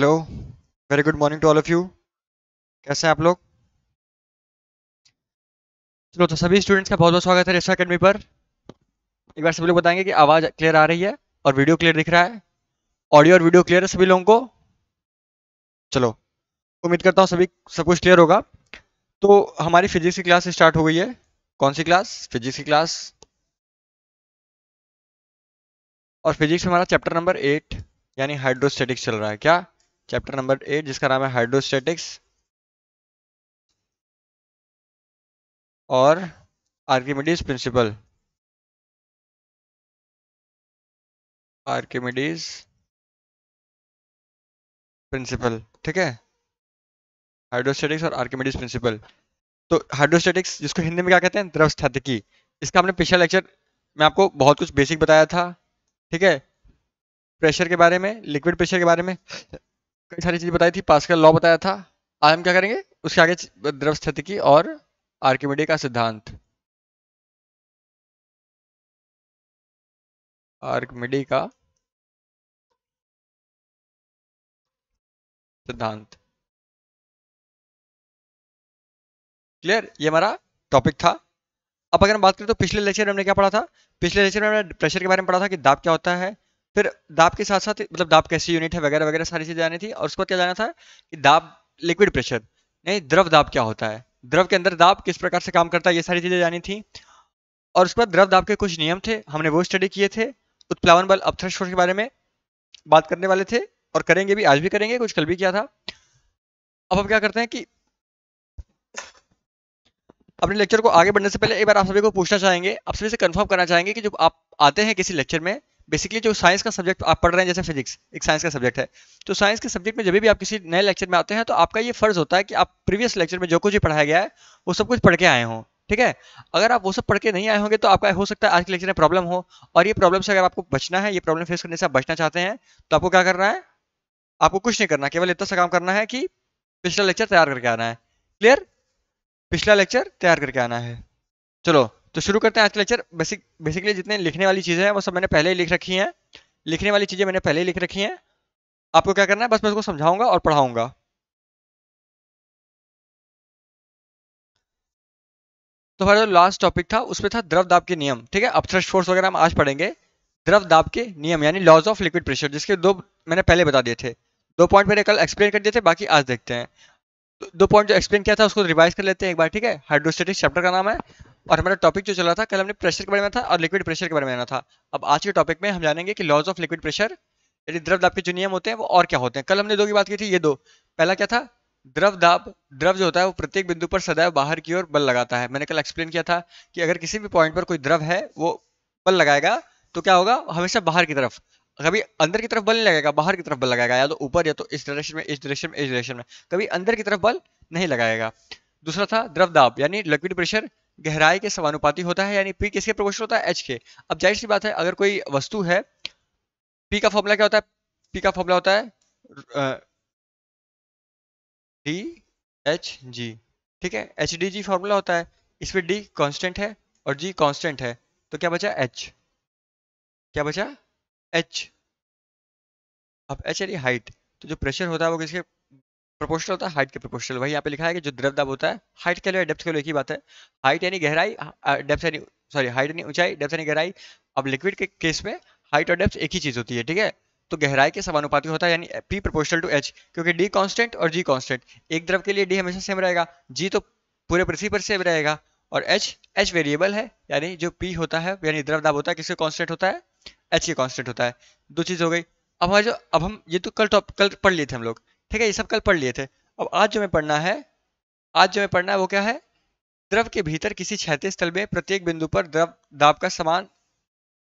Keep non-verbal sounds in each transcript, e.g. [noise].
Hello very good morning to all of you कैसे हैं आप लोग चलो तो सभी स्टूडेंट्स का बहुत बहुत स्वागत है रेस्टा अकेडमी पर एक बार सभी लोग बताएंगे कि आवाज़ क्लियर आ रही है और वीडियो क्लियर दिख रहा है ऑडियो और वीडियो क्लियर है सभी लोगों को चलो उम्मीद करता हूँ सभी सब कुछ क्लियर होगा तो हमारी फिजिक्स की क्लास स्टार्ट हो गई है कौन सी क्लास फिजिक्स की क्लास और फिजिक्स हमारा चैप्टर नंबर एट यानी हाइड्रोस्टेटिक्स चल रहा है क्या चैप्टर नंबर एट जिसका नाम है हाइड्रोस्टेटिक्स और आर्किमिडीज प्रिंसिपल आर्किमिडीज प्रिंसिपल ठीक है हाइड्रोस्टेटिक्स और आर्किमिडीज प्रिंसिपल तो हाइड्रोस्टेटिक्स जिसको हिंदी में क्या कहते हैं द्रवस्थातिकी इसका हमने पिछला लेक्चर में आपको बहुत कुछ बेसिक बताया था ठीक है प्रेशर के बारे में लिक्विड प्रेशर के बारे में कई सारी चीज़ बताई थी पास्कल लॉ बताया था आज हम क्या करेंगे उसके आगे द्रव की और आर्किमिडी का सिद्धांत आर्कमिडी का सिद्धांत क्लियर ये हमारा टॉपिक था अब अगर हम बात करें तो पिछले लेक्चर में हमने क्या पढ़ा था पिछले लेक्चर में हमने प्रेशर के बारे में पढ़ा था कि दाब क्या होता है फिर दाब के साथ साथ मतलब दाब कैसी यूनिट है वगैरह वगैरह सारी चीजें जानी थी और उसके बाद क्या जाना था कि दाब लिक्विड प्रेशर नहीं द्रव दाब क्या होता है द्रव के अंदर दाब किस प्रकार से काम करता है ये सारी चीजें जानी थी और उसके बाद द्रव दाब के कुछ नियम थे हमने वो स्टडी किए थे उत्प्लावन बल अपथ्रस्ट फोर्स के बारे में बात करने वाले थे और करेंगे भी आज भी करेंगे कुछ कल भी किया था अब हम क्या करते हैं कि अपने लेक्चर को आगे बढ़ने से पहले एक बार आप सभी को पूछना चाहेंगे आप सभी से कंफर्म करना चाहेंगे कि जब आप आते हैं किसी लेक्चर में बेसिकली जो साइंस का सब्जेक्ट आप पढ़ रहे हैं जैसे फिजिक्स एक साइंस का सब्जेक्ट है तो साइंस के सब्जेक्ट में जब भी आप किसी नए लेक्चर में आते हैं तो आपका ये फर्ज होता है कि आप प्रीवियस लेक्चर में जो कुछ भी पढ़ाया गया है वो सब कुछ पढ़ के आए हों ठीक है अगर आप वो सब पढ़ के नहीं आए होंगे तो आपका हो सकता है आज के लेक्चर में प्रॉब्लम हो और ये प्रॉब्लम से अगर आपको बचना है ये प्रॉब्लम फेस करने से आप बचना चाहते हैं तो आपको क्या करना है आपको कुछ नहीं करना केवल इतना सा काम करना है कि पिछला लेक्चर तैयार करके आना है क्लियर पिछला लेक्चर तैयार करके आना है चलो तो शुरू करते हैं आज के लेक्चर बेसिक बेसिकली जितने लिखने वाली चीज़ें हैं वो सब मैंने पहले ही लिख रखी हैं लिखने वाली चीज़ें मैंने पहले ही लिख रखी हैं आपको क्या करना है बस मैं उसको समझाऊंगा और पढ़ाऊंगा तो हमारा जो लास्ट टॉपिक था उसमें था द्रव दाब के नियम ठीक है अपथ्रस्ट फोर्स वगैरह हम आज पढ़ेंगे द्रव दाब के नियम यानी लॉज ऑफ लिक्विड प्रेशर जिसके दो मैंने पहले बता दिए थे दो पॉइंट मैंने कल एक्सप्लेन कर दिए थे बाकी आज देखते हैं दो पॉइंट जो एक्सप्लेन किया था उसको रिवाइज कर लेते हैं एक बार ठीक है हाइड्रोस्टेटिक्स चैप्टर का नाम है और हमारा टॉपिक जो चला था कल हमने प्रेशर के बारे में था और लिक्विड प्रेशर के बारे में था अब आज के टॉपिक में हम जानेंगे कि लॉज ऑफ लिक्विड प्रेशर यानी द्रव दाब के जो नियम होते हैं वो और क्या होते हैं कल हमने दो की बात की थी ये दो पहला क्या था द्रव दाब द्रव जो होता है वो प्रत्येक बिंदु पर सदैव बाहर की ओर बल लगाता है मैंने कल एक्सप्लेन किया था कि अगर किसी भी पॉइंट पर कोई द्रव है वो बल लगाएगा तो क्या होगा हमेशा बाहर की तरफ कभी अंदर की तरफ बल नहीं लगेगा बाहर की तरफ बल लगाएगा या तो ऊपर या तो इस डायरेक्शन में इस डायरेक्शन में इस डायरेक्शन में कभी अंदर की तरफ बल नहीं लगाएगा दूसरा था द्रव दाब यानी लिक्विड प्रेशर गहराई के समानुपाती होता है यानी पी किसके प्रोपोर्शनल होता है एच के अब जाहिर सी बात है अगर कोई वस्तु है पी का फॉर्मूला क्या होता है पी का फॉर्मूला होता है डी एच जी ठीक है एच डी जी फॉर्मूला होता है इसमें डी कांस्टेंट है और जी कांस्टेंट है तो क्या बचा एच क्या बचा एच अब एच यानी हाइट तो जो प्रेशर होता है वो किसके प्रोपोर्शनल होता है हाइट के प्रोपोर्शनल वही यहाँ पे लिखा है कि जो द्रव दब होता है हाइट के लिए डेप्थ के लिए एक ही बात है हाइट यानी गहराई डेप्थ uh, यानी सॉरी हाइट यानी ऊंचाई डेप्थ यानी गहराई अब लिक्विड के केस में हाइट और डेप्थ एक ही चीज होती है ठीक है तो गहराई के समानुपाती होता है यानी पी प्रोपोर्शनल टू एच क्योंकि डी कॉन्स्टेंट और जी कॉन्स्टेंट एक द्रव के लिए डी हमेशा सेम रहेगा जी तो पूरे पृथ्वी पर सेम रहेगा और एच एच वेरिएबल है यानी जो पी होता है यानी द्रव दाब होता है किसके कॉन्स्टेंट होता है एच के कॉन्स्टेंट होता है दो चीज हो गई अब हमारे जो अब हम ये तो कल टॉप कल पढ़ लिए थे हम लोग ठीक है ये सब कल पढ़ लिए थे अब आज जो हमें पढ़ना है आज जो हमें पढ़ना है वो क्या है द्रव के भीतर किसी क्षेत्र स्थल में प्रत्येक बिंदु पर द्रव दाब का समान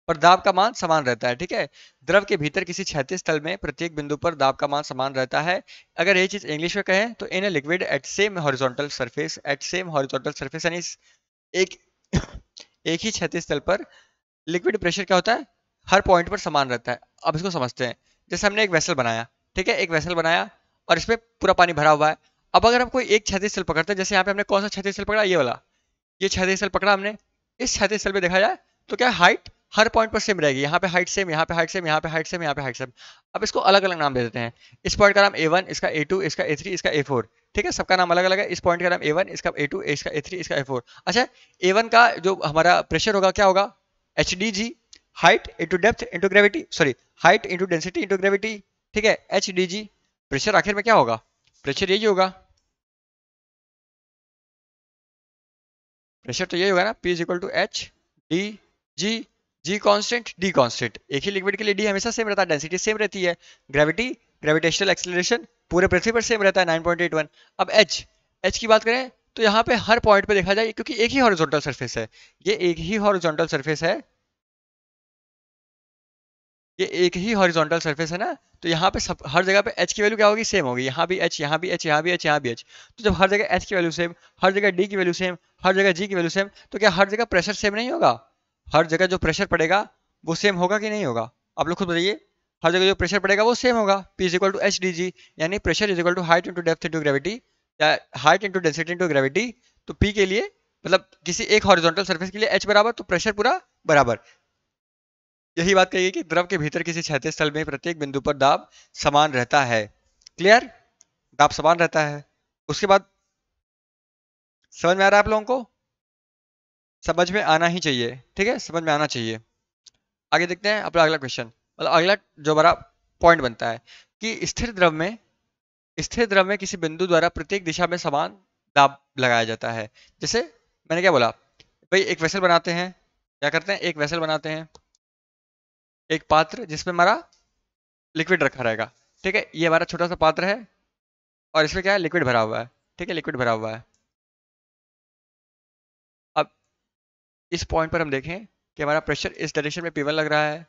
पर दाब का मान समान रहता है ठीक है द्रव के भीतर किसी क्षैतिज स्थल में प्रत्येक बिंदु पर दाब का मान समान रहता है अगर ये चीज इंग्लिश में कहें तो in a liquid at same horizontal surface at same horizontal surface यानी एक एक ही क्षैतिज स्थल पर लिक्विड प्रेशर क्या होता है हर पॉइंट पर समान रहता है अब इसको समझते हैं जैसे हमने एक वेसल बनाया ठीक है एक वेसल बनाया और इसमें पूरा पानी भरा हुआ है अब अगर हम कोई एक छत्तीस स्थल पकड़ते हैं जैसे यहाँ पे हमने कौन सा छत्तीस स्थल पकड़ा ये वाला ये छत्तीस स्थल पकड़ा हमने इस छत्तीस स्थल पर देखा जाए तो क्या हाइट हर पॉइंट पर सेम रहेगी यहाँ पे हाइट सेम यहाँ पे हाइट सेम यहाँ पे हाइट सेम यहाँ पे हाइट सेम अब इसको अलग अलग नाम दे देते हैं इस पॉइंट का नाम ए वन इसका ए टू इसका ए थ्री इसका ए फोर ठीक है सबका नाम अलग अलग है इस पॉइंट का नाम ए वन इसका ए टू इसका ए थ्री इसका ए फोर अच्छा ए वन का जो हमारा प्रेशर होगा क्या होगा H D G height into depth into gravity sorry height into density into gravity ठीक है एच डी जी प्रेशर आखिर में क्या होगा प्रेशर यही होगा प्रेशर तो यही होगा ना P is equal to H D G G constant D constant एक ही लिक्विड के लिए डी हमेशा सेम रहता है डेंसिटी सेम रहती है ग्रेविटी ग्रेविटेशनल एक्सेलरेशन पूरे पृथ्वी पर सेम रहता है 9.81 अब एच एच की बात करें तो यहाँ पे हर पॉइंट पे देखा जाए क्योंकि एक ही हॉरिजॉन्टल सरफेस है ये एक ही हॉरिजॉन्टल सरफेस है ये एक ही हॉरिजॉन्टल सर्फेस है ना तो यहाँ पे सब हर जगह पे एच की वैल्यू क्या होगी सेम होगी यहाँ भी एच यहाँ भी एच यहाँ भी एच यहाँ भी एच तो जब हर जगह एच की वैल्यू सेम हर जगह डी की वैल्यू सेम हर जगह जी की वैल्यू सेम तो क्या हर जगह प्रेशर सेम नहीं होगा हर जगह जो प्रेशर पड़ेगा वो सेम होगा कि नहीं होगा आप लोग खुद बताइए हर जगह जो प्रेशर पड़ेगा वो सेम होगा P is equal to H D G यानी pressure is equal to height into depth into gravity या height into density into gravity तो पी के लिए मतलब किसी एक हॉरिजॉन्टल सर्फेस के लिए एच बराबर तो प्रेशर पूरा बराबर यही बात कही कि द्रव के भीतर किसी क्षैतिज स्थल में प्रत्येक बिंदु पर दाब समान रहता है क्लियर दाब समान रहता है उसके बाद समझ में आ रहा है आप लोगों को समझ में आना ही चाहिए ठीक है समझ में आना चाहिए आगे देखते हैं अपना अगला क्वेश्चन मतलब अगला जो बड़ा पॉइंट बनता है कि स्थिर द्रव में स्थिर द्रव में किसी बिंदु द्वारा प्रत्येक दिशा में समान दाब लगाया जाता है जैसे मैंने क्या बोला भाई एक वेसल बनाते हैं क्या करते हैं एक वेसल बनाते हैं एक पात्र जिसमें हमारा लिक्विड रखा रहेगा ठीक है ये हमारा छोटा सा पात्र है और इसमें क्या है लिक्विड भरा हुआ है ठीक है लिक्विड भरा हुआ है अब इस पॉइंट पर हम देखें कि हमारा प्रेशर इस डायरेक्शन में पी लग रहा है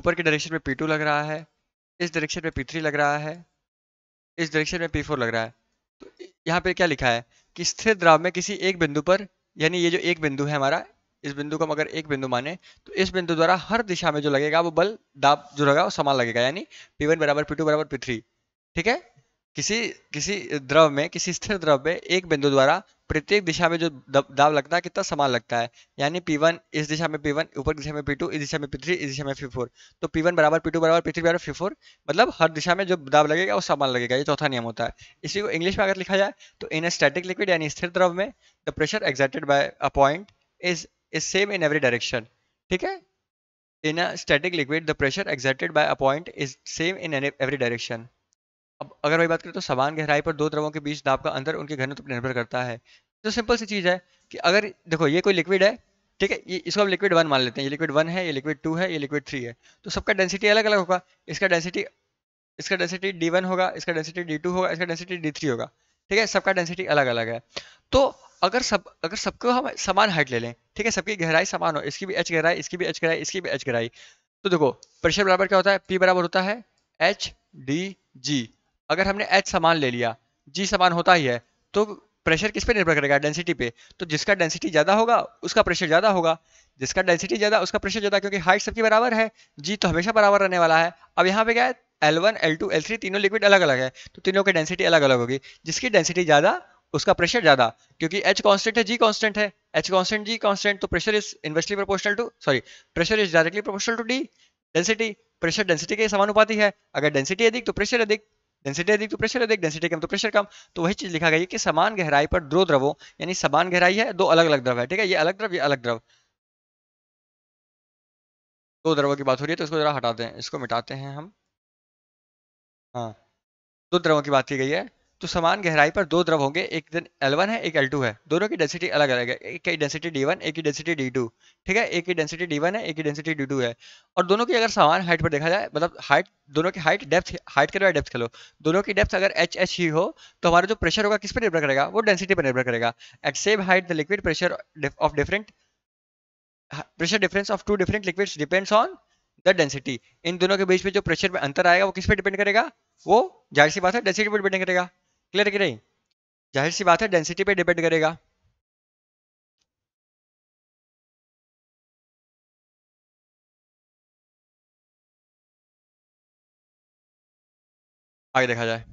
ऊपर के डायरेक्शन में पी लग रहा है इस डायरेक्शन में पी लग रहा है इस डायरेक्शन में पी लग रहा है तो यहाँ पे क्या लिखा है कि स्थिर द्राव में किसी एक बिंदु पर यानी ये जो एक बिंदु है हमारा इस बिंदु को हम अगर एक बिंदु माने तो इस बिंदु द्वारा हर दिशा में जो लगेगा वो बल दाब जो लगा वो समान लगेगा यानी पी वन बराबर पी टू बराबर पी थ्री ठीक है किसी किसी द्रव में किसी स्थिर द्रव में एक बिंदु द्वारा प्रत्येक दिशा में जो दाब लगता है कितना समान लगता है यानी पी वन इस दिशा में पी वन ऊपर दिशा में पी टू इस दिशा में पी थ्री इस दिशा में पी फोर तो पी वन बराबर पी टू बराबर पी थ्री बराबर पी फोर मतलब हर दिशा में जो दाब लगेगा वो समान लगेगा ये चौथा नियम होता है इसी को इंग्लिश में अगर लिखा जाए तो इन स्टैटिक लिक्विड यानी स्थिर द्रव में the pressure excited by a point is is same in every direction ठीक है in a static liquid the pressure exerted by a point is same in every direction अब अगर वही बात करें तो समान गहराई पर दो द्रवों के बीच दाब का अंतर उनके घनत्व पर निर्भर करता है तो सिंपल सी चीज़ है कि अगर देखो ये कोई लिक्विड है ठीक है ये इसको हम लिक्विड वन मान लेते हैं ये लिक्विड वन है ये लिक्विड टू है ये लिक्विड थ्री है तो सबका डेंसिटी अलग अलग होगा इसका डेंसिटी इसका डेंसिटी डी वन होगा इसका डेंसिटी डी टू होगा इसका डेंसिटी डी थ्री होगा ठीक है सबका डेंसिटी अलग अलग है तो अगर सब अगर सबको हम समान हाइट ले लें ठीक है सबकी गहराई समान हो इसकी भी एच गहराई इसकी भी एच गहराई इसकी भी एच गहराई तो देखो प्रेशर बराबर क्या होता है पी बराबर होता है एच डी जी अगर हमने एच समान ले लिया जी समान होता ही है तो प्रेशर किस पे निर्भर करेगा डेंसिटी पे तो जिसका डेंसिटी ज़्यादा होगा उसका प्रेशर ज़्यादा होगा जिसका डेंसिटी ज़्यादा उसका प्रेशर ज़्यादा क्योंकि हाइट सबकी बराबर है जी तो हमेशा बराबर रहने वाला है अब यहाँ पे क्या है L one L two L three तीनों लिक्विड अलग अलग है तो तीनों की डेंसिटी अलग अलग होगी जिसकी डेंसिटी ज़्यादा उसका प्रेशर ज्यादा क्योंकि एच कॉन्स्टेंट है जी कॉन्स्टेंट है एच कॉन्स्टेंट जी कॉन्स्टेंट तो pressure is inversely proportional to sorry pressure is directly proportional to D density pressure density के समानुपाती है अगर डेंसिटी अधिक तो प्रेशर अधिक डेंसिटी अधिक तो प्रेशर अधिक डेंसिटी कम तो प्रेशर कम तो वही चीज लिखा गई है कि समान गहराई पर दो द्रवों यानी समान गहराई है दो अलग अलग द्रव है ठीक है ये अलग द्रव ये अलग द्रव दो द्रवों की बात हो रही है तो इसको जरा हटाते हैं इसको मिटाते हैं हम हाँ दो द्रवों की बात की गई है तो समान गहराई पर दो द्रव होंगे एक एल वन है एक टू है दोनों की डेंसिटी अलग अलग है एक की डेंसिटी वन एक की डेंसिटी टू ठीक है एक की डेंसिटी वन है एक की डेंसिटी टू है और दोनों की अगर समान हाइट पर देखा जाए मतलब हाइट दोनों की हाइट डेप्थ हाइट करो या डेप्थ करो दोनों की डेप्थ अगर एच एच ही हो तो हमारा जो प्रेशर होगा किस पर निर्भर करेगा वो डेंसिटी पर निर्भर करेगा at same height the liquid pressure of different pressure difference of two different liquids depends on the density इन दोनों के बीच में जो प्रेशर में अंतर आएगा वो किस पर डिपेंड करेगा वो जाहिर सी बात है डेंसिटी पर डिपेंड करेगा क्लियर है कि नहीं जाहिर सी बात है डेंसिटी पे डिपेंड करेगा आगे देखा जाए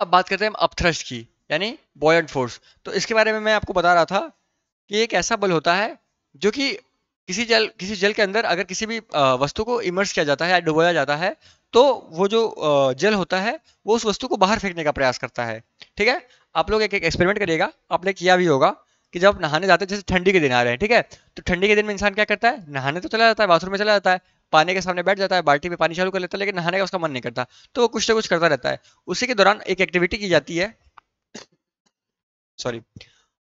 अब बात करते हैं अपथ्रस्ट की यानी बॉयड फोर्स तो इसके बारे में मैं आपको बता रहा था कि एक ऐसा बल होता है जो कि किसी जल किसी जल के अंदर अगर किसी भी वस्तु को इमर्स किया जाता है या डुबोया जाता है तो वो जो जल होता है वो उस वस्तु को बाहर फेंकने का प्रयास करता है ठीक है आप लोग एक एक एक्सपेरिमेंट करिएगा आपने किया भी होगा कि जब नहाने जाते हैं जैसे ठंडी के दिन आ रहे हैं ठीक है तो ठंडी के दिन में इंसान क्या करता है नहाने तो चला जाता है बाथरूम में चला जाता है पानी के सामने बैठ जाता है बाल्टी में पानी चालू कर लेता है लेकिन नहाने का उसका मन नहीं करता तो वो कुछ ना कुछ करता रहता है उसी के दौरान एक एक्टिविटी की जाती है सॉरी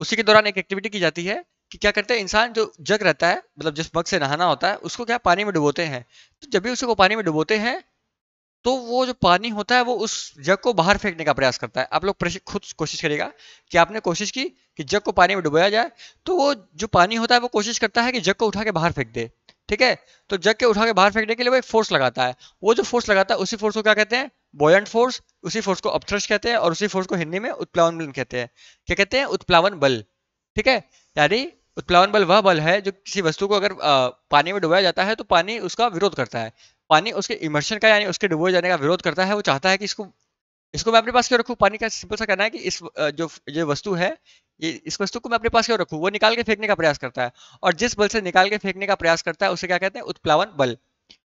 उसी के दौरान एक एक्टिविटी की जाती है कि क्या करते हैं इंसान जो जग रहता है मतलब जिस मग से नहाना होता है उसको क्या पानी में डुबोते हैं तो जब भी उसको पानी में डुबोते हैं तो वो जो पानी होता है वो उस जग को बाहर फेंकने का प्रयास करता है आप लोग खुद कोशिश करेगा कि आपने कोशिश की कि जग को पानी में डुबाया जाए तो वो जो पानी होता है वो कोशिश करता है कि जग को उठा के बाहर फेंक दे ठीक है तो जग के उठा के बाहर फेंकने के लिए वो एक फोर्स लगाता है वो जो फोर्स लगाता है उसी फोर्स को क्या कहते हैं बॉयंट फोर्स उसी फोर्स को अपथ्रश कहते हैं और उसी फोर्स को हिंदी में उत्प्लावन बल कहते हैं क्या कहते हैं उत्प्लावन बल ठीक है यानी उत्प्लावन बल वह बल है जो किसी वस्तु को अगर पानी में डुबाया जाता है तो पानी उसका विरोध करता है पानी उसके इमर्शन का यानी उसके डुबोए जाने का विरोध करता है वो चाहता है कि इसको इसको मैं अपने पास क्यों रखूँ पानी का सिंपल सा कहना है कि इस जो जो वस्तु है ये इस वस्तु को मैं अपने पास क्यों रखूँ वो निकाल के फेंकने का प्रयास करता है और जिस बल से निकाल के फेंकने का प्रयास करता है उसे क्या कहते हैं उत्प्लावन बल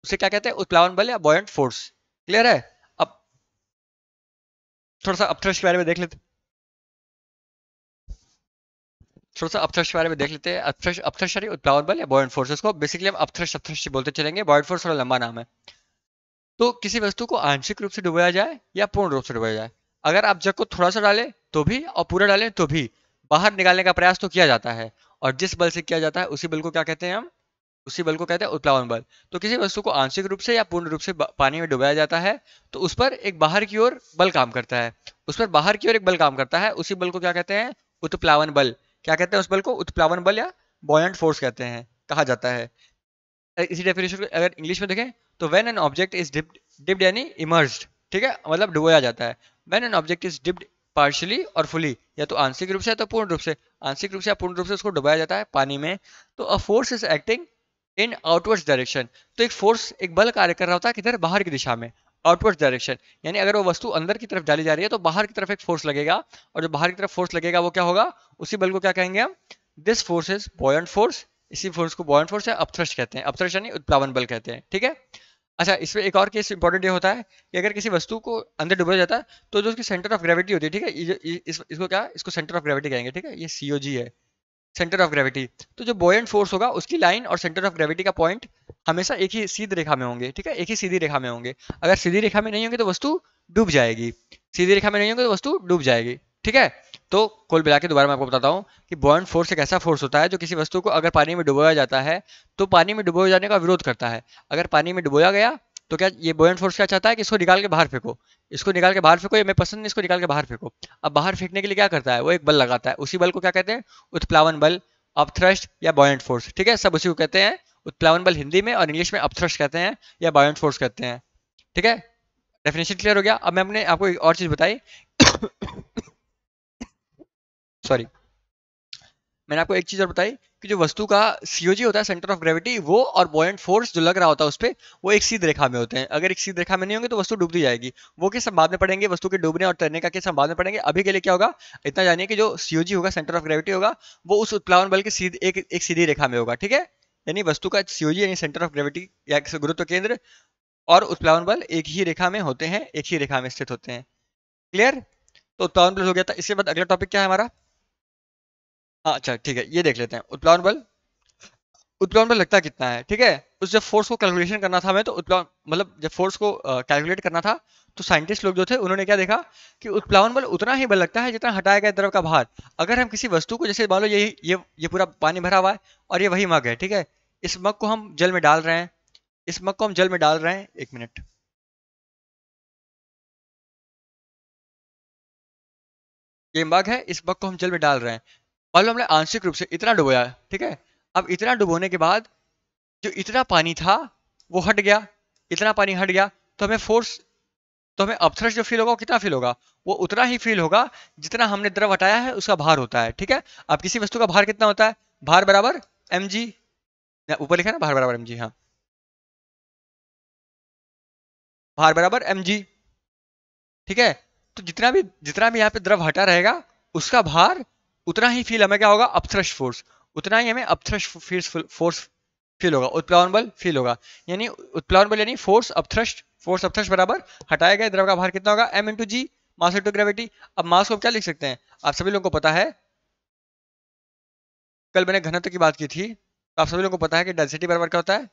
उसे क्या कहते हैं उत्प्लावन बल या बॉयंट फोर्स क्लियर है अब थोड़ा सा अपथ्रस्ट के बारे में देख लेते थोड़ा सा अपथ्रश के बारे में देख लेते हैं अपथ्रश अपथ्रश यानी उत्प्लावन बल या बॉयड फोर्सेस को बेसिकली हम अपथ्रश अपथ्रश बोलते चलेंगे बॉयड फोर्स थोड़ा लंबा नाम है तो किसी वस्तु को आंशिक रूप से डुबाया जाए या पूर्ण रूप से डुबाया जाए अगर आप जग को थोड़ा सा डालें तो भी और पूरा डालें तो भी बाहर निकालने का प्रयास तो किया जाता है और जिस बल से किया जाता है उसी बल को क्या कहते हैं हम उसी बल को कहते हैं उत्प्लावन बल तो किसी वस्तु को आंशिक रूप से या पूर्ण रूप से पानी में डुबाया जाता है तो उस पर एक बाहर की ओर बल काम करता है उस पर बाहर की ओर एक बल काम करता है उसी बल को क्या कहते हैं उत्प्लावन बल क्या कहते हैं उस बल को उत्प्लावन बल या बॉयंट फोर्स कहते हैं कहा जाता है इसी डेफिनेशन को अगर इंग्लिश में देखें तो when an object is dipped dipped यानी इमर्ज ठीक है मतलब डुबोया जाता है when an object is dipped partially और फुली या तो आंशिक रूप से तो पूर्ण रूप से आंशिक रूप से या पूर्ण रूप से उसको डुबाया जाता है पानी में तो a force is acting in outwards direction तो एक फोर्स एक बल कार्य कर रहा होता है किधर बाहर की दिशा में आउटवर्ड डायरेक्शन यानी अगर वो वस्तु अंदर की तरफ डाली जा रही है तो बाहर की तरफ एक फोर्स लगेगा और जो बाहर की तरफ फोर्स लगेगा वो क्या होगा उसी बल को क्या कहेंगे हम this force is buoyant force इसी फोर्स को बॉयंट फोर्स या अपथ्रस्ट कहते हैं अपथ्रस्ट यानी उत्प्लावन बल कहते हैं ठीक है अच्छा इसमें एक और केस इंपॉर्टेंट ये होता है कि अगर किसी वस्तु को अंदर डुबोया जाता है तो जो उसकी सेंटर ऑफ ग्रेविटी होती है ठीक है इस, इसको क्या इसको सेंटर ऑफ ग्रेविटी कहेंगे ठीक है ये सीओजी है सेंटर ऑफ ग्रेविटी तो जो बॉयंट फोर्स होगा उसकी लाइन और सेंटर ऑफ ग्रेविटी का पॉइंट हमेशा एक ही सीधी रेखा में होंगे ठीक है एक ही सीधी रेखा में होंगे अगर सीधी रेखा में नहीं होंगे तो वस्तु डूब जाएगी सीधी रेखा में नहीं होंगे तो वस्तु डूब जाएगी ठीक है तो कुल मिला के दोबारा मैं आपको बताता हूँ कि बॉन्ड फोर्स एक ऐसा फोर्स होता है जो किसी वस्तु को अगर पानी में डुबोया जाता है तो पानी में डुबोए जाने का विरोध करता है अगर पानी में डुबोया गया तो क्या ये बॉयन फोर्स क्या चाहता है कि इसको निकाल के बाहर फेंको इसको निकाल के बाहर फेंको ये मैं पसंद नहीं इसको निकाल के बाहर फेंको अब बाहर फेंकने के लिए क्या करता है वो एक बल लगाता है उसी बल को क्या कहते हैं उत्प्लावन बल अपथ्रस्ट या बॉयट फोर्स ठीक है सब उसी को कहते हैं उत्प्लावन बल हिंदी में और इंग्लिश में अपथ्रस्ट कहते हैं या बायोन फोर्स कहते हैं ठीक है डेफिनेशन क्लियर हो गया अब मैं अपने आपको एक और चीज बताई सॉरी मैंने आपको एक चीज और बताई कि जो वस्तु का सीओजी होता है सेंटर ऑफ ग्रेविटी वो और बॉयंट फोर्स जो लग रहा होता है उस पर वो एक सीध रेखा में होते हैं अगर एक सीध रेखा में नहीं होंगे तो वस्तु डूबती जाएगी वो किस संभावना पड़ेंगे वस्तु के डूबने और तैरने का किस संभावना पड़ेंगे अभी के लिए क्या होगा इतना जानिए कि जो सीओजी होगा सेंटर ऑफ ग्रेविटी होगा वो उस उत्प्लावन बल के सीध एक, एक सीधी रेखा में होगा ठीक है यानी वस्तु का सीओजी यानी सेंटर ऑफ ग्रेविटी या गुरुत्व केंद्र और उत्प्लावन बल एक ही रेखा में होते हैं एक ही रेखा में स्थित होते हैं क्लियर तो उत्प्लावन बल हो गया था इसके बाद अगला टॉपिक क्या है हमारा हाँ अच्छा ठीक है ये देख लेते हैं उत्प्लावन बल उत्प्लावन बल लगता कितना है ठीक है उस जब फोर्स को कैलकुलेशन करना था हमें तो उत्प्लावन मतलब जब फोर्स को कैलकुलेट करना था तो साइंटिस्ट लोग जो थे उन्होंने क्या देखा कि उत्प्लावन बल उतना ही बल लगता है जितना हटाया गया द्रव का भार अगर हम किसी वस्तु को जैसे मान लो ये ये ये पूरा पानी भरा हुआ है और ये वही मग है ठीक है इस मग को हम जल में डाल रहे हैं इस मग को हम जल में डाल रहे हैं एक मिनट ये मग है इस मग को हम जल में डाल रहे हैं और हमने आंशिक रूप से इतना डुबोया ठीक है अब इतना डुबोने के बाद जो इतना पानी था वो हट गया इतना पानी हट गया तो हमें फोर्स तो हमें अपथ्रस्ट जो फील होगा वो कितना फील होगा वो उतना ही फील होगा जितना हमने द्रव हटाया है उसका भार होता है ठीक है अब किसी वस्तु का भार कितना होता है भार बराबर एम जी ऊपर लिखा ना भार बराबर एम जी हाँ भार बराबर एम जी ठीक है तो जितना भी जितना भी यहाँ पे द्रव हटा रहेगा उसका भार उतना ही फील हमें क्या होगा अपथ्रश फोर्स उतना ही हमें अपथ्रश फील फोर्स फील होगा उत्प्लावन बल फील होगा यानी उत्प्लावन बल यानी फोर्स अपथ्रश फोर्स अपथ्रश बराबर हटाया गया द्रव का भार कितना होगा M into G mass into gravity अब मास को क्या लिख सकते हैं आप सभी लोगों को पता है कल मैंने घनत्व की बात की थी आप सभी लोगों को पता है कि डेंसिटी बराबर क्या होता है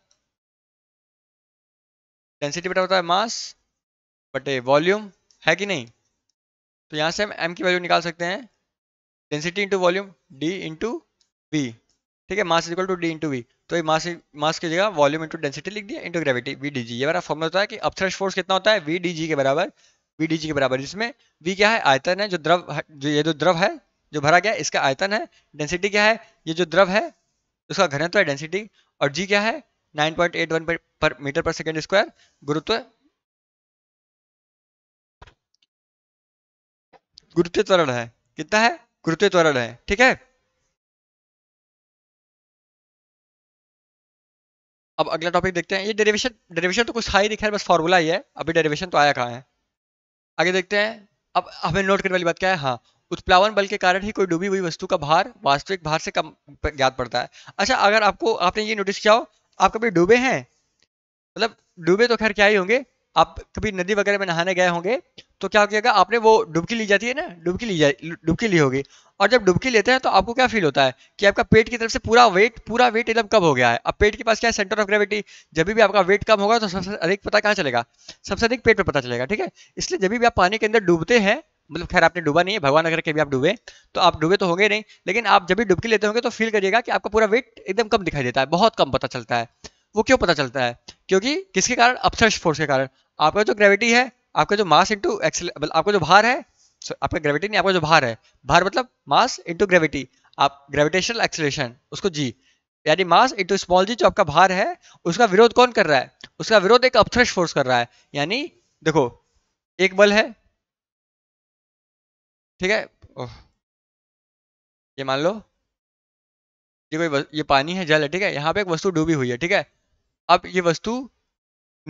डेंसिटी बराबर होता है मास बटे वॉल्यूम है कि नहीं तो यहां से हम एम की वैल्यू निकाल सकते हैं density into volume D into V ठीक है mass equal to D into V तो ये मास मास की जगह वॉल्यूम इंटू डेंसिटी लिख दिया into gravity V D G ये वाला फॉर्मूला होता है कि अपथ्रस्ट फोर्स कितना होता है वी डी जी के बराबर वी डी जी के बराबर जिसमें वी क्या है आयतन है जो द्रव जो ये जो द्रव है जो भरा गया इसका आयतन है डेंसिटी क्या है ये जो द्रव है उसका घनत्व है डेंसिटी और जी क्या है 9.81 पर मीटर पर सेकेंड स्क्वायर गुरुत्व गुरुत्व त्वरण है कितना है गुरुत्व त्वरण है ठीक है अब अगला टॉपिक देखते हैं ये डेरिवेशन डेरिवेशन तो कुछ हाई दिखा है बस फॉर्मूला ही है अभी डेरिवेशन तो आया कहा है आगे देखते हैं अब हमें नोट करने वाली बात क्या है हाँ उत्प्लावन बल के कारण ही कोई डूबी हुई वस्तु का भार वास्तविक भार से कम ज्ञात पड़ता है अच्छा अगर आपको आपने ये नोटिस किया हो आप कभी डूबे हैं मतलब डूबे तो खैर क्या ही होंगे आप कभी नदी वगैरह में नहाने गए होंगे तो क्या होगा आपने वो डुबकी ली जाती है ना डुबकी ली जा डुबकी ली होगी और जब डुबकी लेते हैं तो आपको क्या फील होता है कि आपका पेट की तरफ से पूरा वेट पूरा वेट एकदम कम हो गया है अब पेट के पास क्या है सेंटर ऑफ ग्रेविटी जब भी आपका वेट कम होगा तो सबसे अधिक पता कहाँ चलेगा सबसे अधिक पेट पर पता चलेगा ठीक है इसलिए जब भी आप पानी के अंदर डूबते हैं मतलब खैर आपने डूबा नहीं है भगवान अगर कभी आप डूबे तो आप डूबे तो होंगे नहीं लेकिन आप जब भी डुबकी लेते होंगे तो फील करिएगा कि आपका पूरा वेट एकदम कम दिखाई देता है बहुत कम पता चलता है वो क्यों पता चलता है क्योंकि किसके कारण अपसर्श फोर्स के कारण आपका जो ग्रेविटी है आपका जो मास इंटू एक्सल आपका जो भार है आपका ग्रेविटी नहीं आपका जो भार है भार मतलब मास इंटू ग्रेविटी आप ग्रेविटेशनल एक्सलेशन उसको जी यानी मास इंटू स्मॉल जी जो आपका भार है उसका विरोध कौन कर रहा है उसका विरोध एक अपथ्रश फोर्स कर रहा है यानी देखो एक बल है ठीक है ये मान लो ये कोई ये पानी है जल है ठीक है यहाँ पे एक वस्तु डूबी हुई है ठीक है अब ये वस्तु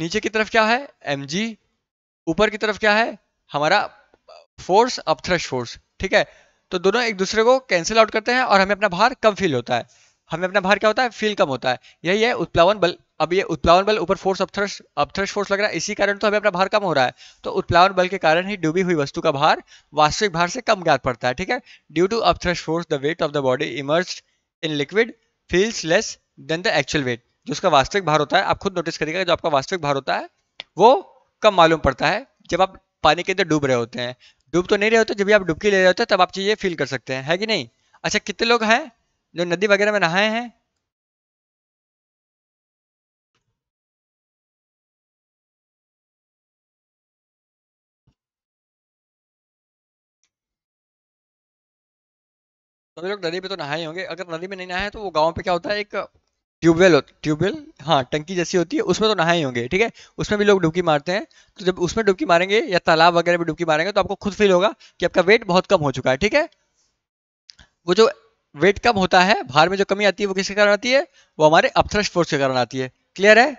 नीचे की तरफ क्या है एम ऊपर की तरफ क्या है हमारा फोर्स अपथ्रश फोर्स ठीक है तो दोनों एक दूसरे को कैंसिल आउट करते हैं और हमें अपना भार कम फील होता है हमें अपना भार क्या होता है फील कम होता है यही है उत्प्लावन बल अब ये उत्प्लावन बल ऊपर फोर्स अब थ्रश फोर्स लग रहा है इसी कारण तो हमें अपना भार कम हो रहा है तो उत्प्लावन बल के कारण ही डूबी हुई वस्तु का भार वास्तविक भार से कम ज्ञात पड़ता है ठीक है due to thrust force the weight of the body emerge in liquid feels less than the actual weight जो उसका वास्तविक भार होता है आप खुद नोटिस करिएगा जो आपका वास्तविक भार होता है वो कम मालूम पड़ता है जब आप पानी के अंदर डूब रहे होते हैं डूब तो नहीं रहे होते जब भी आप डुबकी ले रहे होते हैं तब आप चीजें फील कर सकते हैं है कि नहीं अच्छा कितने लोग हैं जो नदी वगैरह में नहाए हैं तो लोग नदी पे तो नहाए होंगे अगर नदी में नहीं नहाए तो वो गांव पे क्या होता है एक ट्यूबवेल ट्यूबवेल हाँ टंकी जैसी होती है उसमें तो नहाए होंगे ठीक है उसमें भी लोग डुबकी मारते हैं तो जब उसमें डुबकी मारेंगे या तालाब वगैरह में डुबकी मारेंगे तो आपको खुद फील होगा कि आपका वेट बहुत कम हो चुका है ठीक है वो जो वेट कम होता है भार में जो कमी आती है वो किसके कारण आती है वो हमारे अपथ्रस्ट फोर्स के कारण आती है क्लियर है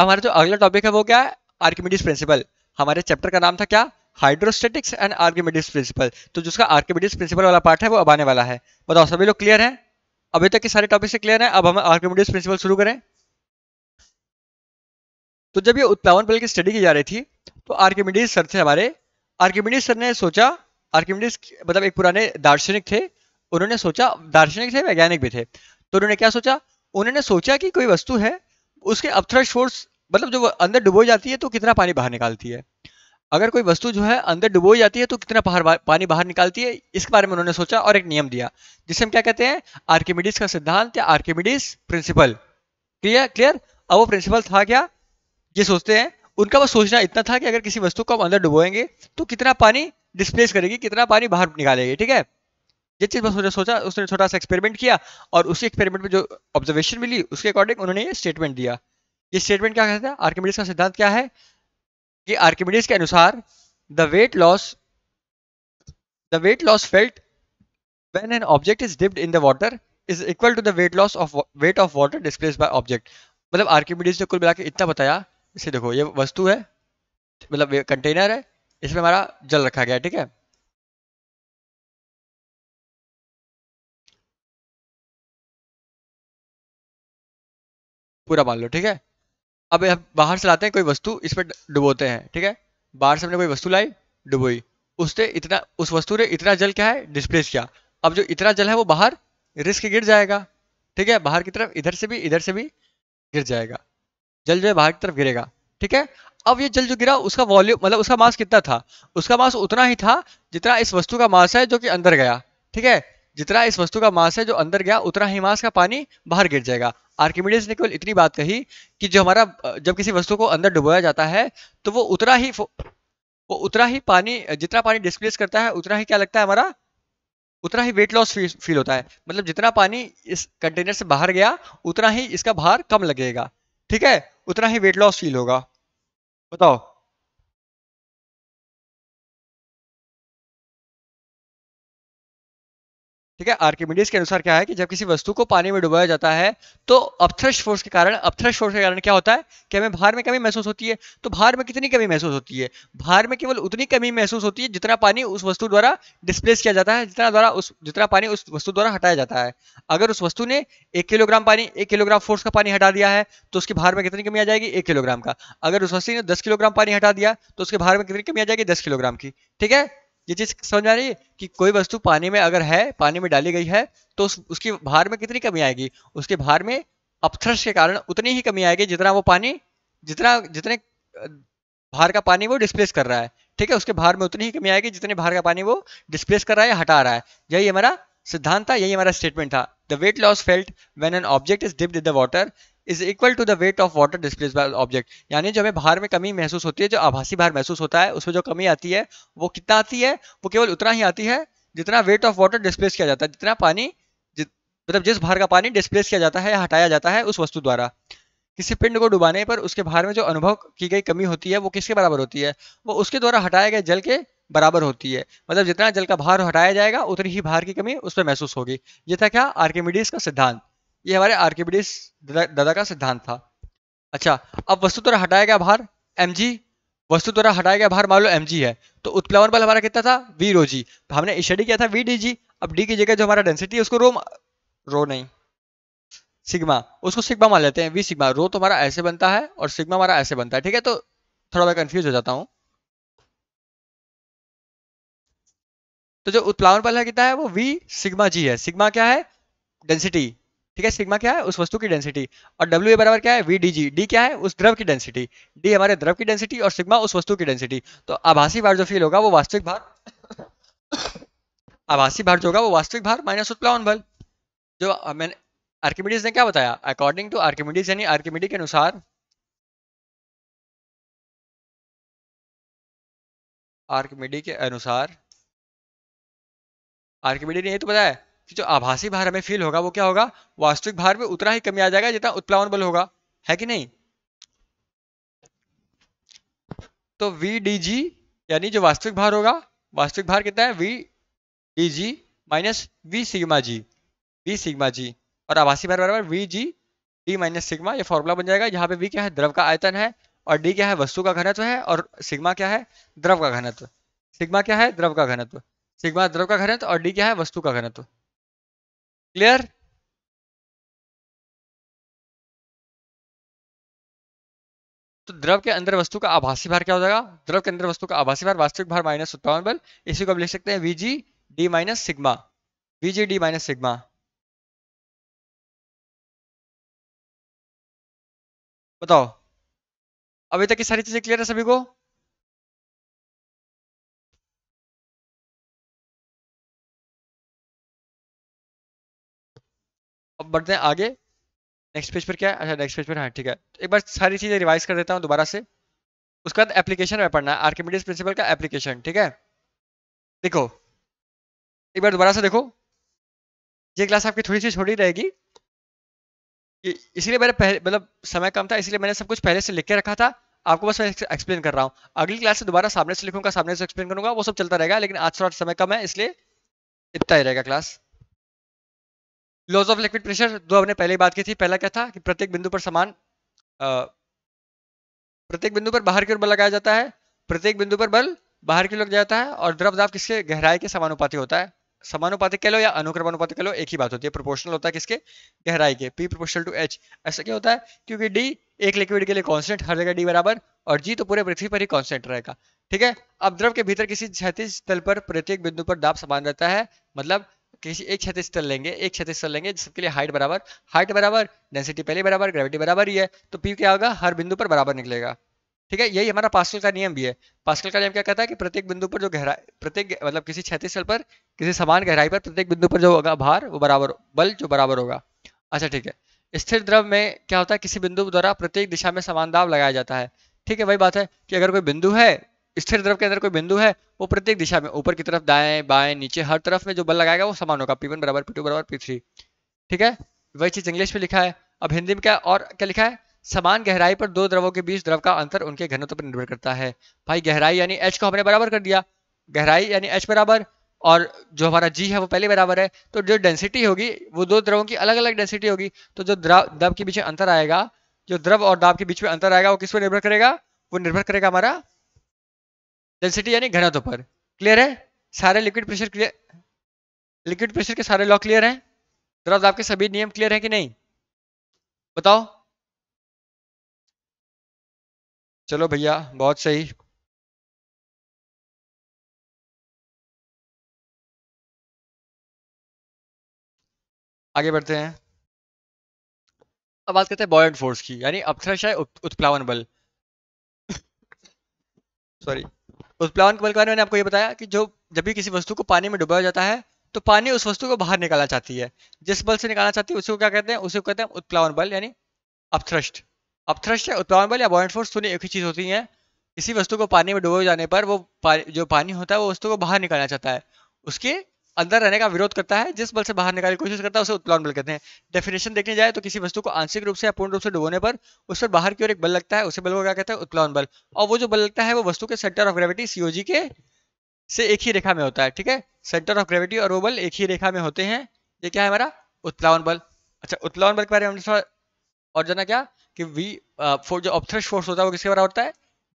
हमारा जो अगला टॉपिक है वो क्या है आर्किमिडीज प्रिंसिपल हमारे चैप्टर का नाम था क्या हाइड्रोस्टेटिक्स एंड आर्किमिडीज प्रिंसिपल तो जिसका आर्किमिडीज प्रिंसिपल वाला पार्ट है वो अब आने वाला है बताओ सभी लोग क्लियर है अभी तक के सारे टॉपिक से क्लियर है अब हम आर्किमिडीज प्रिंसिपल शुरू करें तो जब ये उत्पावन पल की स्टडी की जा रही थी तो आर्किमिडीज सर थे हमारे आर्किमिडीज सर ने सोचा आर्किमिडीज मतलब एक पुराने दार्शनिक थे उन्होंने सोचा दार्शनिक थे वैज्ञानिक भी थे तो उन्होंने क्या सोचा उन्होंने सोचा कि कोई वस्तु है उसके अपथ्रस्ट फोर्स मतलब जो अंदर डुबोई जाती है तो कितना पानी बाहर निकालती है अगर कोई वस्तु जो है अंदर डुबोई जाती है तो कितना बाहर पानी बाहर निकालती है इसके बारे में उन्होंने सोचा और एक नियम दिया जिसे हम क्या कहते हैं आर्किमिडीज का सिद्धांत या आर्किमिडीज प्रिंसिपल क्लियर क्लियर अब वो प्रिंसिपल था क्या ये सोचते हैं उनका वो सोचना इतना था कि अगर किसी वस्तु को हम अंदर डुबोएंगे तो कितना पानी डिस्प्लेस करेगी कितना पानी बाहर निकालेगी ठीक है ये चीज बस उन्होंने सोचा उसने छोटा सा एक्सपेरिमेंट किया और उसी एक्सपेरिमेंट में जो ऑब्जर्वेशन मिली उसके अकॉर्डिंग उन्होंने ये स्टेटमेंट दिया ये स्टेटमेंट क्या कहता है आर्किमिडीज का सिद्धांत क्या है कि आर्किमिडीज के अनुसार the weight loss the weight loss felt when an object is dipped in the water is equal to the weight loss of weight of water displace by object मतलब आर्किमिडीज ने कुल मिला इतना बताया इसे देखो ये वस्तु है मतलब कंटेनर है इसमें हमारा जल रखा गया ठीक है पूरा मान लो ठीक है अब हम बाहर से लाते हैं कोई वस्तु इसमें डुबोते हैं ठीक है बाहर से हमने कोई वस्तु लाई डुबोई उससे इतना उस वस्तु ने इतना जल क्या है डिस्प्लेस किया अब जो इतना जल है वो बाहर रिस्क गिर जाएगा ठीक है बाहर की तरफ इधर से भी इधर से भी गिर जाएगा जल जो है बाहर की तरफ गिरेगा ठीक है अब ये जल जो गिरा उसका वॉल्यूम मतलब उसका मास कितना था उसका मास उतना ही था जितना इस वस्तु का मास है जो कि अंदर गया ठीक है जितना इस वस्तु का मास है जो अंदर गया उतना ही मास का पानी बाहर गिर जाएगा आर्किमिडीज ने केवल इतनी बात कही कि जो हमारा जब किसी वस्तु को अंदर डुबोया जाता है तो वो उतना ही वो उतना ही पानी जितना पानी डिस्प्लेस करता है उतना ही क्या लगता है हमारा उतना ही वेट लॉस फील होता है मतलब जितना पानी इस कंटेनर से बाहर गया उतना ही इसका भार कम लगेगा ठीक है उतना ही वेट लॉस फील होगा Betul. ठीक है आर्किमिडीज के अनुसार क्या है कि जब किसी वस्तु को पानी में डुबाया जाता है तो अपथ्रश फोर्स के कारण अपथ्रश फोर्स के कारण क्या होता है कि हमें भार में कमी महसूस होती है तो भार में कितनी कमी महसूस होती है भार में केवल उतनी कमी महसूस होती है जितना पानी उस वस्तु द्वारा डिस्प्लेस किया जाता है जितना द्वारा उस जितना पानी उस वस्तु द्वारा हटाया जाता है अगर उस वस्तु ने एक किलोग्राम पानी एक किलोग्राम फोर्स का पानी हटा दिया है तो उसके भार में कितनी कमी आ जाएगी एक किलोग्राम का अगर उस वस्तु ने दस किलोग्राम पानी हटा दिया तो उसके भार में कितनी कमी आ जाएगी दस किलोग्राम की ठीक है ये चीज समझ में आ रही है कि कोई वस्तु पानी में अगर है पानी में डाली गई है तो उस, उसकी भार में कितनी कमी आएगी उसके भार में अपथ्रस के कारण उतनी ही कमी आएगी जितना वो पानी जितना जितने भार का पानी वो डिस्प्लेस कर रहा है ठीक है उसके भार में उतनी ही कमी आएगी जितने भार का पानी वो डिस्प्लेस कर रहा है हटा रहा है यही हमारा सिद्धांत था यही हमारा स्टेटमेंट था the weight loss felt when an object is dipped in the water is equal to the weight of water displace by object यानी जो हमें भार में कमी महसूस होती है जो आभासी भार महसूस होता है उसमें जो कमी आती है वो कितना आती है वो केवल उतना ही आती है जितना वेट ऑफ वाटर डिस्प्लेस किया जाता है जितना पानी मतलब जिस भार का पानी डिस्प्लेस किया जाता है या हटाया जाता है उस वस्तु द्वारा किसी पिंड को डुबाने पर उसके भार में जो अनुभव की गई कमी होती है वो किसके बराबर होती है वो उसके द्वारा हटाए गए जल के बराबर होती है मतलब जितना जल का भार हटाया जाएगा उतनी ही भार की कमी उस पर महसूस होगी ये था क्या आर्किमिडीज का सिद्धांत ये हमारे आर्किबिडिस दादा का सिद्धांत था अच्छा अब वस्तु द्वारा हटाया गया भार एम वस्तु द्वारा हटाया गया भार मान लो एम है तो उत्प्लावन बल हमारा कितना था वी रो जी तो हमने स्टडी किया था वी डी जी अब डी की जगह जो हमारा डेंसिटी है उसको रो रो नहीं सिग्मा उसको सिग्मा मान लेते हैं वी सिग्मा रो तो हमारा ऐसे बनता है और सिग्मा हमारा ऐसे बनता है ठीक है तो थोड़ा मैं कंफ्यूज हो जाता हूँ तो जो उत्प्लावन बल है कितना है वो वी सिग्मा जी है सिग्मा क्या है डेंसिटी ठीक है सिग्मा क्या है उस वस्तु की डेंसिटी और डब्ल्यू ए बराबर क्या है वी डी जी डी क्या है उस द्रव की डेंसिटी डी हमारे द्रव की डेंसिटी और सिग्मा उस वस्तु की डेंसिटी तो आभासी भार जो फील होगा वो वास्तविक भार [coughs] आभासी भार जो होगा वो वास्तविक भार माइनस उत्प्लावन बल जो मैंने आर्किमिडीज ने क्या बताया अकॉर्डिंग टू आर्किमिडीज यानी आर्किमिडी के अनुसार आर्किमिडी के अनुसार आर्किमिडी ने ये तो बताया कि जो आभासी भार हमें फील होगा वो क्या होगा वास्तविक भार में उतना ही कमी आ जाएगा जितना उत्प्लावन बल होगा है कि नहीं तो वी यानी जो वास्तविक भार होगा वास्तविक भार कितना है V D G minus V sigma G V sigma G और आभासी भार बराबर V G D minus sigma ये फॉर्मूला बन जाएगा यहाँ पे वी क्या है द्रव का आयतन है और डी क्या है वस्तु का घनत्व है और सिग्मा क्या है द्रव का घनत्व सिग्मा क्या है द्रव का घनत्व सिग्मा द्रव का घनत्व और डी क्या है वस्तु का घनत्व क्लियर तो द्रव के अंदर वस्तु का आभासी भार क्या हो जाएगा द्रव के अंदर वस्तु का आभासी भार वास्तविक भार माइनस उत्पादन बल इसी को हम लिख सकते हैं V G D minus sigma V G D minus sigma बताओ अभी तक की सारी चीजें क्लियर है सभी को बढ़ते हैं आगे नेक्स्ट पेज पर क्या है अच्छा नेक्स्ट पेज पर हाँ ठीक है एक बार सारी चीज़ें रिवाइज कर देता हूँ दोबारा से उसके बाद एप्लीकेशन में पढ़ना है आर्किमिडीज प्रिंसिपल का एप्लीकेशन ठीक है देखो एक बार दोबारा से देखो ये क्लास आपकी थोड़ी सी छोटी रहेगी इसीलिए मैंने पहले मतलब समय कम था इसलिए मैंने सब कुछ पहले से लिख के रखा था आपको बस मैं एक्सप्लेन कर रहा हूँ अगली क्लास से दोबारा सामने से लिखूंगा सामने से एक्सप्लेन करूंगा वो सब चलता रहेगा लेकिन आज थोड़ा समय कम है इसलिए इतना ही रहेगा class laws of liquid pressure दो हमने पहले बात की थी पहला क्या था कि प्रत्येक बिंदु पर समान प्रत्येक बिंदु पर बाहर की ओर बल लगाया जाता है प्रत्येक बिंदु पर बल बाहर की ओर लग जाता है और द्रव दाब किसके गहराई के समानुपाती होता है समानुपातिक कह लो या अनुक्रमानुपातिक कह लो एक ही बात होती है प्रोपोर्शनल होता है किसके गहराई के पी प्रोपोर्शनल टू एच ऐसा क्या होता है क्योंकि डी एक लिक्विड के लिए कांस्टेंट हर जगह डी बराबर और जी तो पूरे पृथ्वी पर ही कांस्टेंट रहेगा ठीक है अब द्रव के भीतर किसी क्षैतिज तल पर प्रत्येक बिंदु पर दाब समान रहता है मतलब किसी एक क्षेत्र स्थल लेंगे एक क्षेत्र स्थल लेंगे जिसके लिए हाइट बराबर हाइट बराबर डेंसिटी पहले बराबर ग्रेविटी बराबर ही है तो पी क्या होगा हर बिंदु पर बराबर निकलेगा ठीक है यही हमारा पास्कल का नियम भी है पास्कल का नियम क्या कहता है कि प्रत्येक बिंदु पर जो गहराई प्रत्येक मतलब किसी क्षतिज स्थल पर किसी समान गहराई पर प्रत्येक बिंदु पर जो होगा भार वो बराबर बल जो बराबर होगा अच्छा ठीक है स्थिर द्रव में क्या होता है किसी बिंदु द्वारा प्रत्येक दिशा में समान दाव लगाया जाता है ठीक है वही बात है कि अगर कोई बिंदु है स्थिर द्रव के अंदर कोई बिंदु है वो प्रत्येक दिशा में ऊपर की तरफ दाएं बाएं नीचे हर तरफ में जो बल लगाएगा वो समान होगा पी बराबर पी बराबर पी ठीक है वही चीज इंग्लिश में लिखा है अब हिंदी में क्या और क्या लिखा है समान गहराई पर दो द्रवों के बीच द्रव का अंतर उनके घनत्व पर निर्भर करता है भाई गहराई यानी एच को हमने बराबर कर दिया गहराई यानी एच बराबर और जो हमारा जी है वो पहले बराबर है तो जो डेंसिटी होगी वो दो द्रवों की अलग अलग डेंसिटी होगी तो जो द्रव दब के बीच अंतर आएगा जो द्रव और दाब के बीच में अंतर आएगा वो किस पर निर्भर करेगा वो निर्भर करेगा हमारा डेंसिटी यानी घनत्व पर क्लियर है सारे liquid pressure clear liquid pressure के सारे लॉ क्लियर हैं द्रव आपके सभी नियम क्लियर हैं कि नहीं बताओ चलो भैया बहुत सही आगे बढ़ते हैं अब बात करते हैं बॉयड फोर्स की यानी अपथ्रश है उत्प्लावन बल सॉरी उस प्लावन कमल के बारे में मैंने आपको ये बताया कि जो जब भी किसी वस्तु को पानी में डुबाया जाता है तो पानी उस वस्तु को बाहर निकालना चाहती है जिस बल से निकालना चाहती है उसी को क्या कहते हैं उसी को कहते हैं उत्प्लावन बल यानी अपथ्रष्ट अपथ्रष्ट या उत्प्लावन बल या बॉयंट फोर्स दोनों एक ही चीज़ होती है किसी वस्तु को पानी में डुबो जाने पर वो जो पानी होता है वो वस्तु को बाहर निकालना चाहता है उसके अंदर रहने का विरोध करता है जिस बल से बाहर निकालने की कोशिश करता है उसे उत्प्लावन बल कहते हैं डेफिनेशन देखने जाए तो किसी वस्तु को आंशिक रूप से या पूर्ण रूप से डुबोने पर उस पर बाहर की ओर एक बल लगता है उसे बल को क्या कहते हैं उत्प्लावन बल और वो जो बल लगता है वो वस्तु के सेंटर ऑफ ग्रेविटी सीओजी के से एक ही रेखा में होता है ठीक है सेंटर ऑफ ग्रेविटी और वो बल एक ही रेखा में होते हैं ये क्या है हमारा उत्प्लावन बल अच्छा उत्प्लावन बल के बारे में और जाना क्या कि वी जो ऑप्थ्रेश फोर्स होता है वो किसके बराबर होता है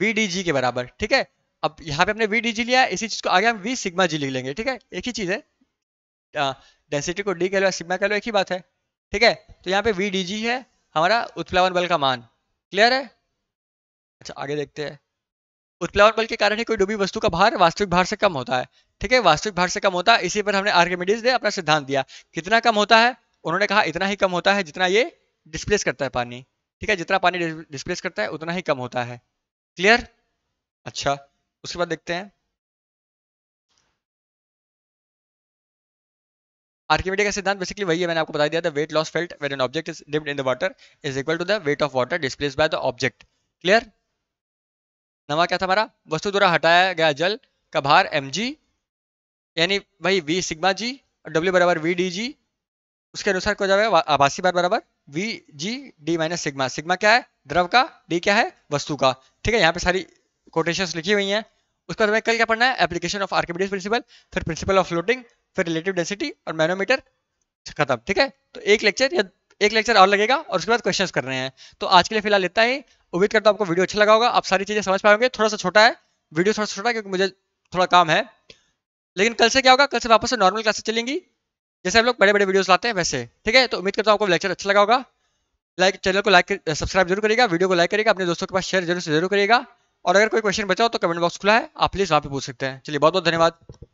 वी के बराबर ठीक है अब यहाँ पे हमने वी डी जी लिया इसी चीज को आगे हम वी सिग्मा जी लिख लेंगे ठीक है एक ही चीज है डेंसिटी को डी कह लो सिग्मा कह लो एक ही बात है ठीक है तो यहाँ पे वी डी जी है हमारा उत्प्लावन बल का मान क्लियर है अच्छा आगे देखते हैं उत्प्लावन बल के कारण ही कोई डूबी वस्तु का भार वास्तविक भार से कम होता है ठीक है वास्तविक भार से कम होता है इसी पर हमने आर्किमिडीज ने अपना सिद्धांत दिया कितना कम होता है उन्होंने कहा इतना ही कम होता है जितना ये डिस्प्लेस करता है पानी ठीक है जितना पानी डिस्प्लेस करता है उतना ही कम होता है क्लियर अच्छा उसके बाद देखते हैं आर्किमिडी का सिद्धांत बेसिकली वही है मैंने आपको बता दिया था weight loss felt when an object is dipped in the water is equal to the weight of water displace by the object clear नवा क्या था हमारा वस्तु द्वारा हटाया गया जल का भार एम यानी वही वी सिग्मा जी और डब्ल्यू बराबर वी डी जी उसके अनुसार क्या जाएगा आभासी भार बराबर V G D minus sigma sigma क्या है द्रव का डी क्या है वस्तु का ठीक है यहाँ पे सारी कोटेशन लिखी हुई हैं उसके बाद हमें कल क्या पढ़ना है एप्लीकेशन ऑफ आर्किमिडीज प्रिंसिपल फिर प्रिंसिपल ऑफ फ्लोटिंग फिर रिलेटिव डेंसिटी और मैनोमीटर खत्म ठीक है तो एक लेक्चर या एक लेक्चर और लगेगा और उसके बाद क्वेश्चंस कर रहे हैं तो आज के लिए फिलहाल लेता ही उम्मीद करता हूँ आपको वीडियो अच्छा लगा होगा आप सारी चीजें समझ पाएंगे थोड़ा सा छोटा है वीडियो थोड़ा सा छोटा क्योंकि मुझे थोड़ा काम है लेकिन कल से क्या होगा कल से वापस से नॉर्मल क्लासेस चलेंगी जैसे हम लोग बड़े बड़े वीडियोस लाते हैं वैसे ठीक है तो उम्मीद करता हूँ आपको लेक्चर अच्छा लगा होगा लाइक चैनल को लाइक सब्सक्राइब जरूर करेगा वीडियो को लाइक करेगा अपने दोस्तों के पास शेयर जरूर से जरूर करेगा और अगर कोई क्वेश्चन बचा हो तो कमेंट बॉक्स खुला है आप प्लीज़ वहाँ पे पूछ सकते हैं चलिए बहुत बहुत धन्यवाद